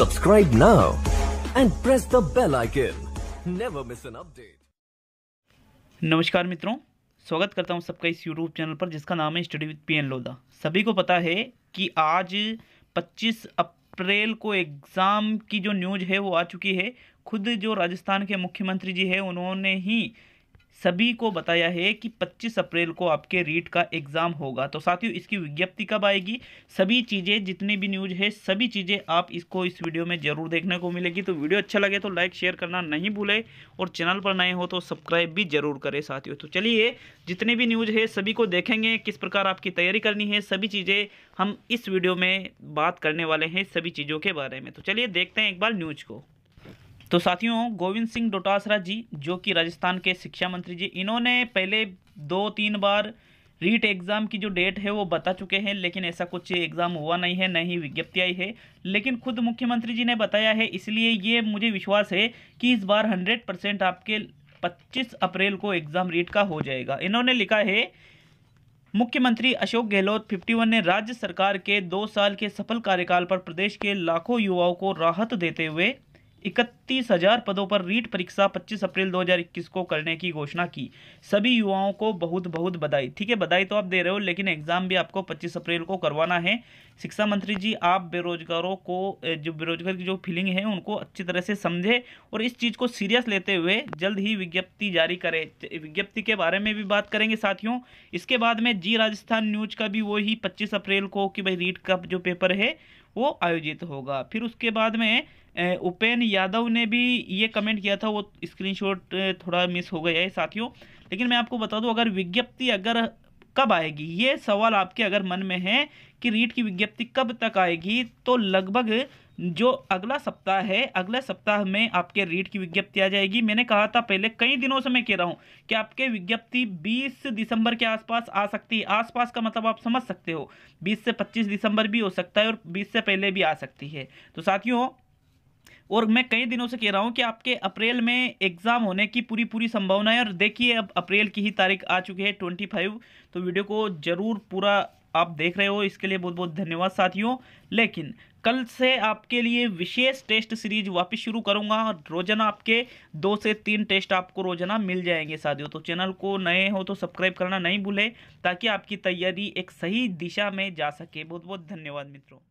Subscribe now and press the bell icon. Never miss an update. नमस्कार मित्रों स्वागत करता हूं सबका इस YouTube चैनल पर जिसका नाम है स्टडी विद पीएन लोधा सभी को पता है कि आज 25 अप्रैल को एग्ज़ाम की जो न्यूज है वो आ चुकी है खुद जो राजस्थान के मुख्यमंत्री जी है उन्होंने ही सभी को बताया है कि 25 अप्रैल को आपके रीट का एग्ज़ाम होगा तो साथियों इसकी विज्ञप्ति कब आएगी सभी चीज़ें जितनी भी न्यूज है सभी चीज़ें आप इसको इस वीडियो में ज़रूर देखने को मिलेगी तो वीडियो अच्छा लगे तो लाइक शेयर करना नहीं भूले और चैनल पर नए हो तो सब्सक्राइब भी ज़रूर करें साथियों तो चलिए जितने भी न्यूज है सभी को देखेंगे किस प्रकार आपकी तैयारी करनी है सभी चीज़ें हम इस वीडियो में बात करने वाले हैं सभी चीज़ों के बारे में तो चलिए देखते हैं एक बार न्यूज को तो साथियों गोविंद सिंह डोटासरा जी जो कि राजस्थान के शिक्षा मंत्री जी इन्होंने पहले दो तीन बार रीट एग्ज़ाम की जो डेट है वो बता चुके हैं लेकिन ऐसा कुछ एग्ज़ाम हुआ नहीं है न ही विज्ञप्ति आई है लेकिन खुद मुख्यमंत्री जी ने बताया है इसलिए ये मुझे विश्वास है कि इस बार 100 परसेंट आपके 25 अप्रैल को एग्ज़ाम रीट का हो जाएगा इन्होंने लिखा है मुख्यमंत्री अशोक गहलोत 51 ने राज्य सरकार के दो साल के सफल कार्यकाल पर प्रदेश के लाखों युवाओं को राहत देते हुए इकतीस हजार पदों पर रीट परीक्षा 25 अप्रैल 2021 को करने की घोषणा की सभी युवाओं को बहुत बहुत बधाई ठीक है बधाई तो आप दे रहे हो लेकिन एग्जाम भी आपको 25 अप्रैल को करवाना है शिक्षा मंत्री जी आप बेरोजगारों को जो बेरोजगार की जो फीलिंग है उनको अच्छी तरह से समझे और इस चीज़ को सीरियस लेते हुए जल्द ही विज्ञप्ति जारी करें विज्ञप्ति के बारे में भी बात करेंगे साथियों इसके बाद में जी राजस्थान न्यूज का भी वो ही पच्चीस अप्रैल को कि भाई रीट का जो पेपर है वो आयोजित होगा फिर उसके बाद में उपेन यादव ने भी ये कमेंट किया था वो स्क्रीनशॉट थोड़ा मिस हो गया है साथियों लेकिन मैं आपको बता दूं अगर विज्ञप्ति अगर कब आएगी ये सवाल आपके अगर मन में है कि रीट की विज्ञप्ति कब तक आएगी तो लगभग जो अगला सप्ताह है अगले सप्ताह में आपके रीट की विज्ञप्ति आ जाएगी मैंने कहा था पहले कई दिनों से मैं कह रहा हूँ कि आपके विज्ञप्ति 20 दिसंबर के आसपास आ सकती है आसपास का मतलब आप समझ सकते हो 20 से 25 दिसंबर भी हो सकता है और 20 से पहले भी आ सकती है तो साथियों और मैं कई दिनों से कह रहा हूँ कि आपके अप्रैल में एग्ज़ाम होने की पूरी पूरी संभावना है और देखिए अब अप्रैल की ही तारीख आ चुकी है ट्वेंटी फाइव तो वीडियो को ज़रूर पूरा आप देख रहे हो इसके लिए बहुत बहुत धन्यवाद साथियों लेकिन कल से आपके लिए विशेष टेस्ट सीरीज वापस शुरू करूंगा रोजाना आपके दो से तीन टेस्ट आपको रोजाना मिल जाएंगे साथियों तो चैनल को नए हो तो सब्सक्राइब करना नहीं भूले ताकि आपकी तैयारी एक सही दिशा में जा सके बहुत बहुत धन्यवाद मित्रों